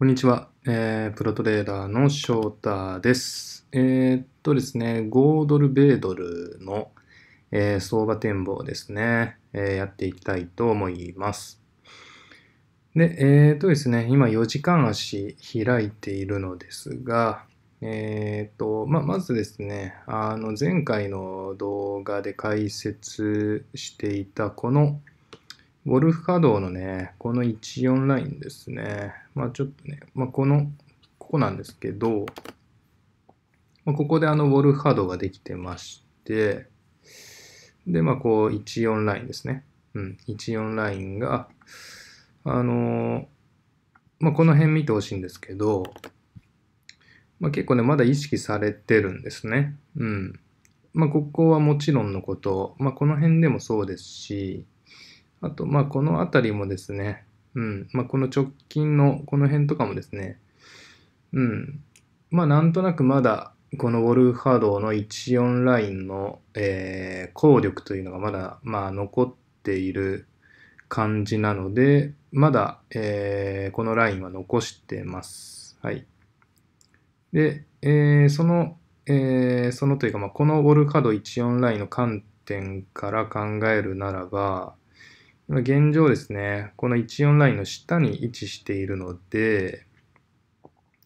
こんにちは、えー、プロトレーダーの翔太です。えー、っとですね、5ドル、米ドルの、えー、相場展望ですね、えやっていきたいと思います。で、えっとですね、今4時間足開いているのですが、えっと、ままずですね、あの、前回の動画で解説していたこの、ウォルフ稼働のね、この14ラインですね。まあちょっとね、まあこの、ここなんですけど、まあ、ここであのウォルフ稼働ができてまして、で、まあこう14ラインですね。うん、14ラインが、あのー、まあこの辺見てほしいんですけど、まあ結構ね、まだ意識されてるんですね。うん。まあここはもちろんのこと、まあこの辺でもそうですし、あと、まあ、この辺りもですね、うん、まあ、この直近のこの辺とかもですね、うん、まあ、なんとなくまだ、このウォルハドの14ラインの、えー、効力というのがまだ、まあ、残っている感じなので、まだ、えー、このラインは残してます。はい。で、えー、その、えー、そのというか、まあ、このウォルハード14ラインの観点から考えるならば、現状ですね、この1オンラインの下に位置しているので、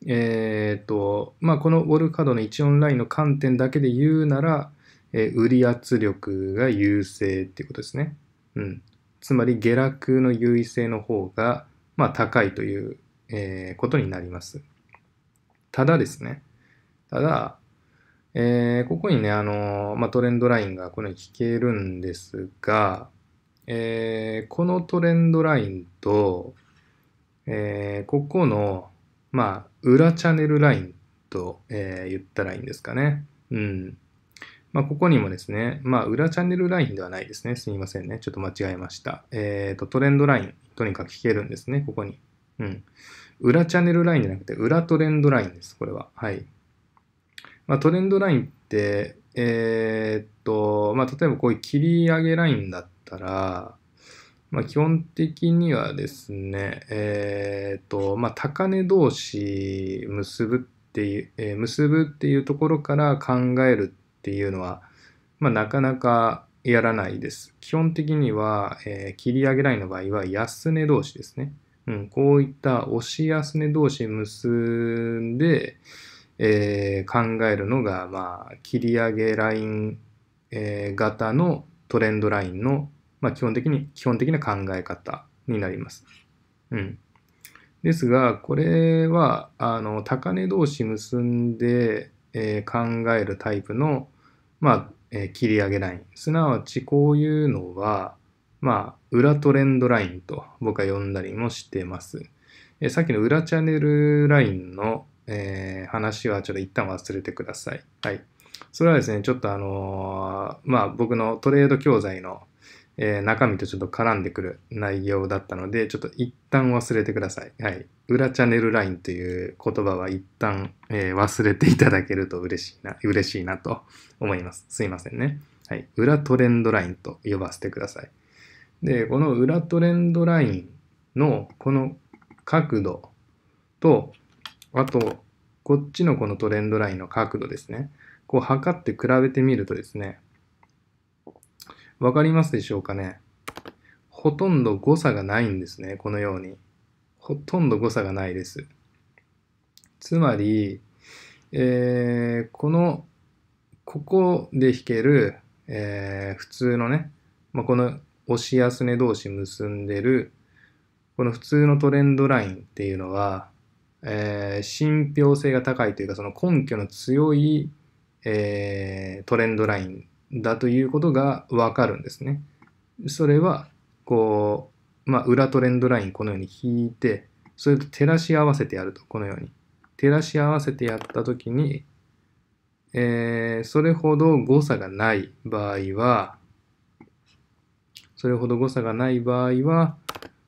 えっ、ー、と、まあ、このウォルカードの1オンラインの観点だけで言うなら、えー、売り圧力が優勢っていうことですね。うん。つまり下落の優位性の方が、まあ、高いという、えー、ことになります。ただですね、ただ、えー、ここにね、あのまあ、トレンドラインがこのように引けるんですが、えー、このトレンドラインと、えー、ここの、まあ、裏チャンネルラインと、えー、言ったらいいんですかね。うん。まあ、ここにもですね、まあ、裏チャンネルラインではないですね。すみませんね。ちょっと間違えました。えっ、ー、と、トレンドライン、とにかく聞けるんですね、ここに。うん。裏チャンネルラインじゃなくて、裏トレンドラインです、これは。はい。まあ、トレンドラインって、えー、っと、まあ、例えばこういう切り上げラインだっったら、まあ、基本的にはですね、えっ、ー、と、まあ、高値同士結ぶっていう、えー、結ぶっていうところから考えるっていうのは、まあ、なかなかやらないです。基本的には、えー、切り上げラインの場合は安値同士ですね。うん、こういった押し安値同士結んで、えー、考えるのが、まあ、切り上げライン、えー、型のトレンドラインのまあ、基本的に、基本的な考え方になります。うん。ですが、これは、あの、高値同士結んで、えー、考えるタイプの、まあ、えー、切り上げライン。すなわち、こういうのは、まあ、裏トレンドラインと僕は呼んだりもしてます。えー、さっきの裏チャンネルラインの、えー、話はちょっと一旦忘れてください。はい。それはですね、ちょっとあのー、まあ僕のトレード教材のえー、中身とちょっと絡んでくる内容だったので、ちょっと一旦忘れてください。はい。裏チャンネルラインという言葉は一旦、えー、忘れていただけると嬉しいな、嬉しいなと思います。すいませんね。はい。裏トレンドラインと呼ばせてください。で、この裏トレンドラインのこの角度と、あと、こっちのこのトレンドラインの角度ですね。こう測って比べてみるとですね、わかりますでしょうかねほとんど誤差がないんですね。このように。ほとんど誤差がないです。つまり、えー、この、ここで弾ける、えー、普通のね、まあ、この押し安値同士結んでる、この普通のトレンドラインっていうのは、えー、信憑性が高いというか、その根拠の強い、えー、トレンドラインだということがわかるんですね。それは、こう、まあ、裏トレンドラインこのように引いて、それと照らし合わせてやると、このように。照らし合わせてやったときに、えー、それほど誤差がない場合は、それほど誤差がない場合は、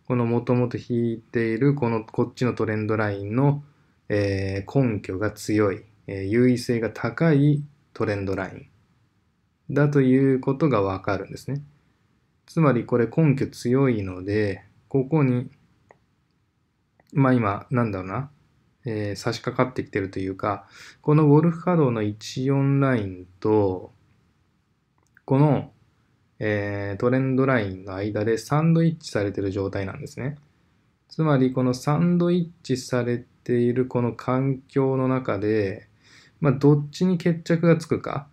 このもともと引いているこのこっちのトレンドラインの、えー、根拠が強い、えー、優位性が高いトレンドラインだということがわかるんですね。つまりこれ根拠強いので、ここに、まあ今、なんだろうな、えー、差し掛かってきてるというか、このウォルフ波動の14ラインと、この、えー、トレンドラインの間でサンドイッチされてる状態なんですね。つまりこのサンドイッチされているこの環境の中で、まあ、どっちに決着がつくか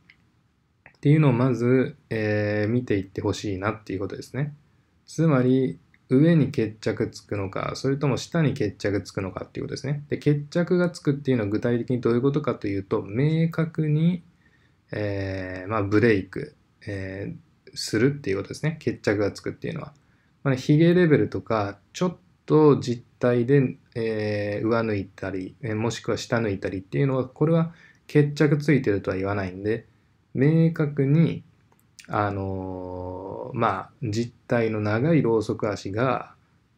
っていうのをまず、えー、見ていってほしいなっていうことですね。つまり、上に決着つくのか、それとも下に決着つくのかっていうことですね。で、決着がつくっていうのは具体的にどういうことかというと、明確に、えー、まあ、ブレイク、えー、するっていうことですね。決着がつくっていうのは。まあ、ヒゲレベルとか、ちょっと実体で、えー、上抜いたり、えもしくは下抜いたりっていうのは、これは決着ついてるとは言わないんで、明確にあのー、まあ実体の長いろうそく足が、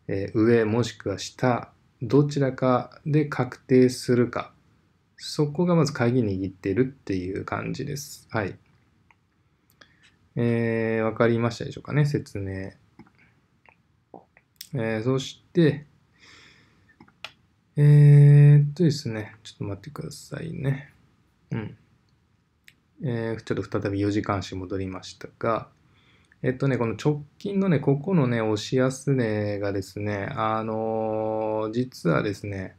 えー、上もしくは下どちらかで確定するかそこがまず鍵握ってるっていう感じです。はい。えー、わかりましたでしょうかね、説明。えー、そして、えー、っとですね、ちょっと待ってくださいね。うん。えー、ちょっと再び4時間足戻りましたが、えっとね、この直近のね、ここのね、押し安値がですね、あのー、実はですね、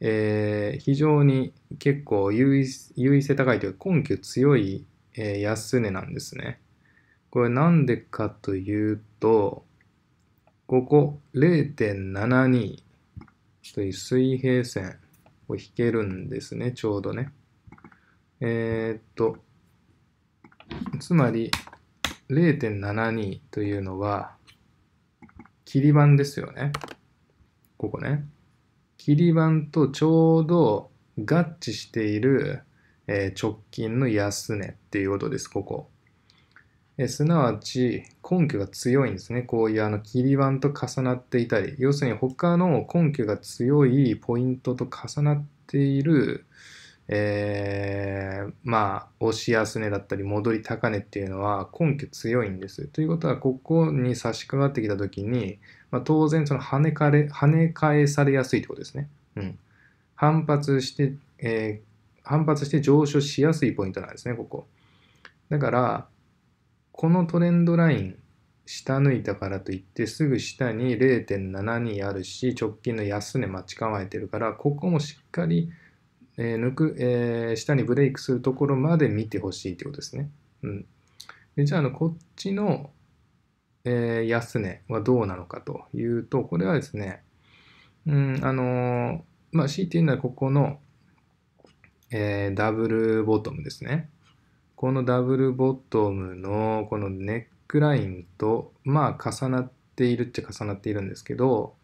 えー、非常に結構優位性高いというか、根拠強い、えー、安値なんですね。これなんでかというと、ここ0.72という水平線を引けるんですね、ちょうどね。えー、っと、つまり0.72というのは、切り板ですよね。ここね。切り板とちょうど合致している、えー、直近の安値っていうことです、ここ。えー、すなわち、根拠が強いんですね。こういうあの切り板と重なっていたり、要するに他の根拠が強いポイントと重なっている、えー、まあ、押し安値だったり、戻り高値っていうのは根拠強いんです。ということは、ここに差し掛かってきたときに、まあ、当然、その跳ねかれ、跳ね返されやすいってことですね。うん。反発して、えー、反発して上昇しやすいポイントなんですね、ここ。だから、このトレンドライン、下抜いたからといってすぐ下に0.72あるし直近の安値待ち構えてるからここもしっかりえー、抜く、えー、下にブレイクするところまで見てほしいってことですね。うん。でじゃあ、あの、こっちの、えー、安値はどうなのかというと、これはですね、うん、あのまあ、強いて言うのはここの、えー、ダブルボトムですね。このダブルボトムのこのネックラインと、まあ、重なっているっちゃ重なっているんですけど、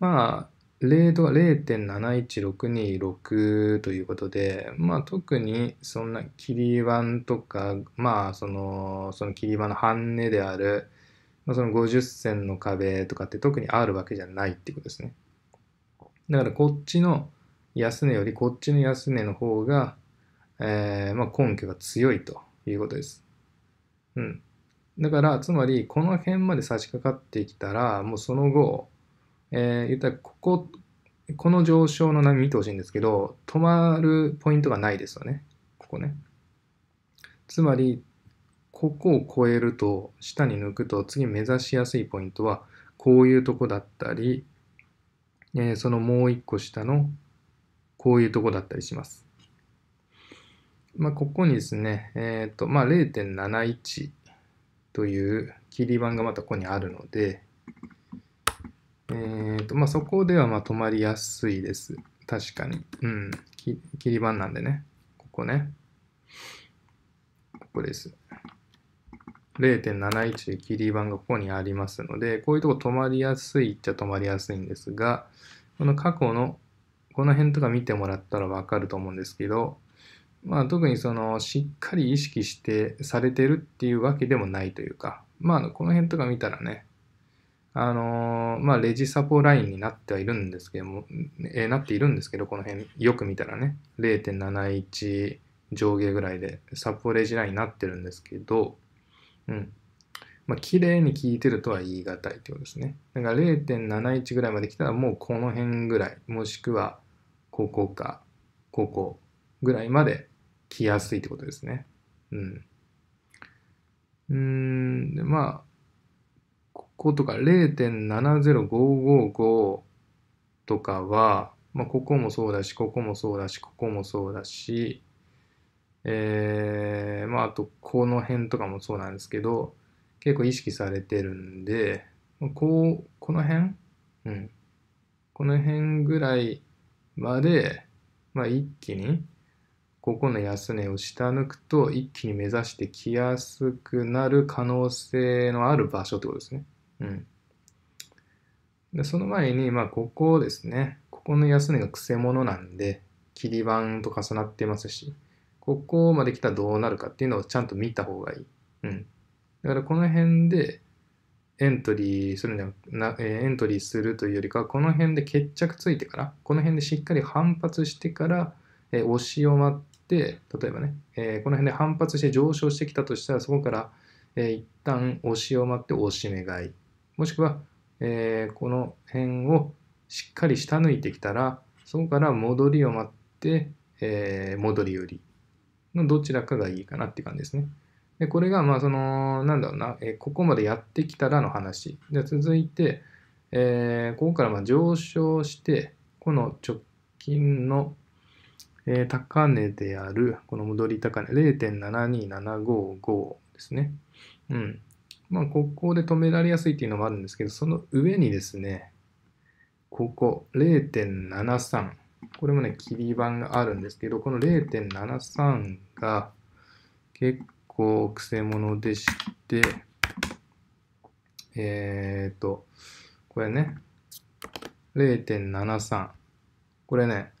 まあ、レーは0.71626ということで、まあ特にそんなキリバンとか、まあその、そのキリバンの半値である、まあ、その50銭の壁とかって特にあるわけじゃないってことですね。だからこっちの安値よりこっちの安値の方が、えー、まあ根拠が強いということです。うん。だから、つまりこの辺まで差し掛かってきたら、もうその後、えー、言ったら、ここ、この上昇の波見てほしいんですけど、止まるポイントがないですよね。ここね。つまり、ここを越えると、下に抜くと、次目指しやすいポイントは、こういうとこだったり、えー、そのもう一個下の、こういうとこだったりします。まあ、ここにですね、えっ、ー、と、まあ、0.71という切り板がまたここにあるので、えっ、ー、と、まあ、そこではま止まりやすいです。確かに。うん。切り板なんでね。ここね。ここです。0.71で切り板がここにありますので、こういうとこ止まりやすいっちゃ止まりやすいんですが、この過去の、この辺とか見てもらったらわかると思うんですけど、まあ特にその、しっかり意識してされてるっていうわけでもないというか、まあこの辺とか見たらね、あのー、まあ、レジサポラインになってはいるんですけども、えー、なっているんですけど、この辺、よく見たらね、0.71上下ぐらいで、サポレジラインになってるんですけど、うん。まあ、綺麗に効いてるとは言い難いってことですね。だから0.71ぐらいまで来たら、もうこの辺ぐらい、もしくは、ここか、ここぐらいまで来やすいってことですね。うん。うん、で、まあ、こことか0.70555とかは、まあ、ここもそうだし、ここもそうだし、ここもそうだし、えー、まあ、あと、この辺とかもそうなんですけど、結構意識されてるんで、こう、この辺うん。この辺ぐらいまで、まあ、一気に、ここの安値を下抜くと、一気に目指してきやすくなる可能性のある場所ってことですね。うん。で、その前に、まあ、ここですね。ここの安値がくせ者なんで、切り板と重なってますし、ここまで来たらどうなるかっていうのをちゃんと見た方がいい。うん。だからこの辺でエントリーするんじゃな、えエントリーするというよりかは、この辺で決着ついてから、この辺でしっかり反発してから、え押しを待って、例えばね、えこの辺で反発して上昇してきたとしたら、そこから、え一旦押しを待って押し目買い。もしくは、えー、この辺をしっかり下抜いてきたら、そこから戻りを待って、えー、戻り売りのどちらかがいいかなっていう感じですね。で、これが、まあ、その、なんだろうな、えー、ここまでやってきたらの話。じゃ続いて、えー、ここからま上昇して、この直近の、え高値である、この戻り高値、0.72755ですね。うん。まあ、ここで止められやすいっていうのもあるんですけど、その上にですね、ここ0.73。これもね、切り板があるんですけど、この0.73が結構くせ者でして、えっ、ー、と、これね、0.73。これね、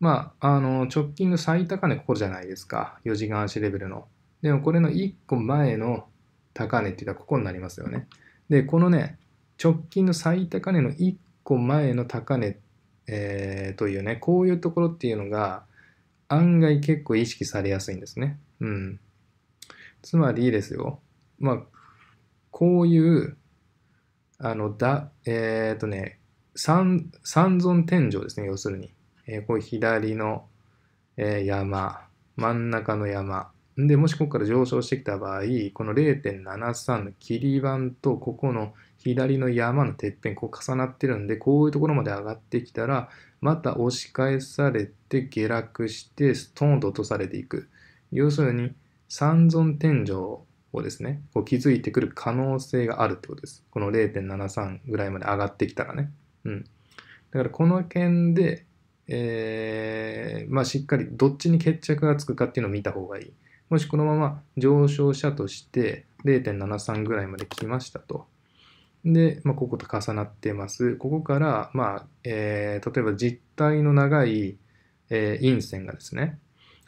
まあ、あの、直近の最高値ここじゃないですか。4時間足レベルの。でもこれの1個前の高値っていうのはここになりますよね。で、このね、直近の最高値の1個前の高値、えー、というね、こういうところっていうのが案外結構意識されやすいんですね。うん。つまりですよ、まあ、こういう、あの、だ、えっ、ー、とね、三、三尊天井ですね、要するに。えー、こう左の、えー、山、真ん中の山、で、もしここから上昇してきた場合、この0.73の切り板と、ここの左の山のてっぺん、こう重なってるんで、こういうところまで上がってきたら、また押し返されて下落して、ストーンと落とされていく。要するに、三尊天井をですね、こう気づいてくる可能性があるってことです。この0.73ぐらいまで上がってきたらね。うん。だからこの辺で、えー、まあしっかりどっちに決着がつくかっていうのを見た方がいい。もしこのまま上昇したとして0.73ぐらいまで来ましたと。で、まあ、ここと重なってます。ここから、まあえー、例えば実体の長い、えー、陰線がですね、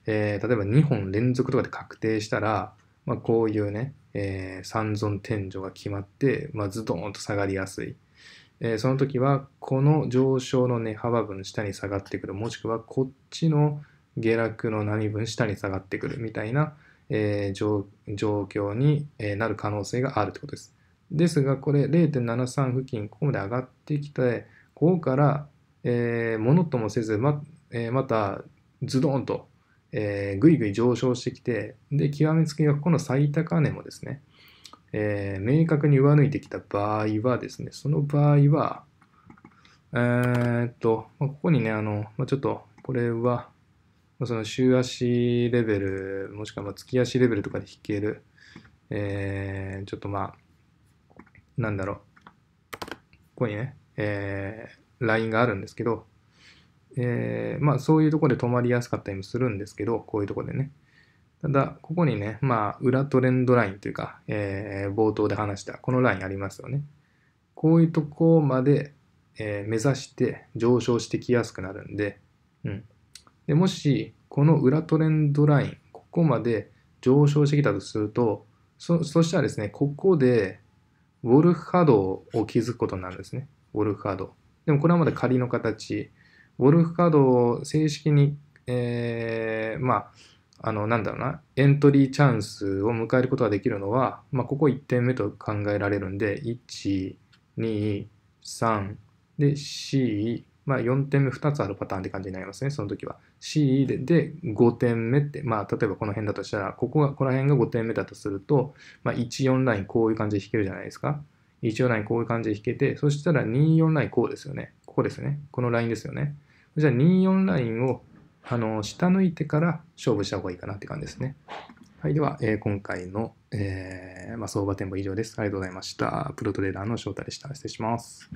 えー、例えば2本連続とかで確定したら、まあ、こういうね、えー、三尊天井が決まって、まあ、ズドンと下がりやすい。えー、その時は、この上昇の値幅分下に下がってくる、もしくはこっちの下落の何分下に下がってくるみたいな、えー、状況になる可能性があるってことです。ですが、これ0.73付近、ここまで上がってきて、ここから、えー、ものともせずま、えー、またズドンと、えー、ぐいぐい上昇してきて、で、極めつけがこの最高値もですね、えー、明確に上抜いてきた場合はですね、その場合は、えー、っと、ここにね、あの、まあ、ちょっと、これは、その週足レベル、もしくはま月足レベルとかで弾ける、えー、ちょっとまあ、なんだろう、ここにね、えー、ラインがあるんですけど、えー、まあそういうとこで止まりやすかったりもするんですけど、こういうとこでね。ただ、ここにね、まあ、裏トレンドラインというか、えー、冒頭で話した、このラインありますよね。こういうとこまで、えー、目指して上昇してきやすくなるんで、うん。でもし、この裏トレンドライン、ここまで上昇してきたとすると、そそしたらですね、ここで、ウォルフ波動を築くことになるんですね。ウォルフ波動。でもこれはまだ仮の形。ウォルフ波動を正式に、えー、まあ、あの、なんだろうな、エントリーチャンスを迎えることができるのは、まあ、ここ1点目と考えられるんで、1、2、3、で、C、まあ、4点目2つあるパターンって感じになりますね、その時は。C でで5点目って、まあ、例えばこの辺だとしたら、ここが、この辺が5点目だとすると、まあ、1、4ラインこういう感じで引けるじゃないですか。1、4ラインこういう感じで引けて、そしたら2、4ラインこうですよね。ここですね。このラインですよね。じゃあ2、4ラインを、あの、下抜いてから勝負した方がいいかなって感じですね。はい。では、えー、今回の、えー、まあ、相場展望以上です。ありがとうございました。プロトレーダーの翔太でした。失礼します。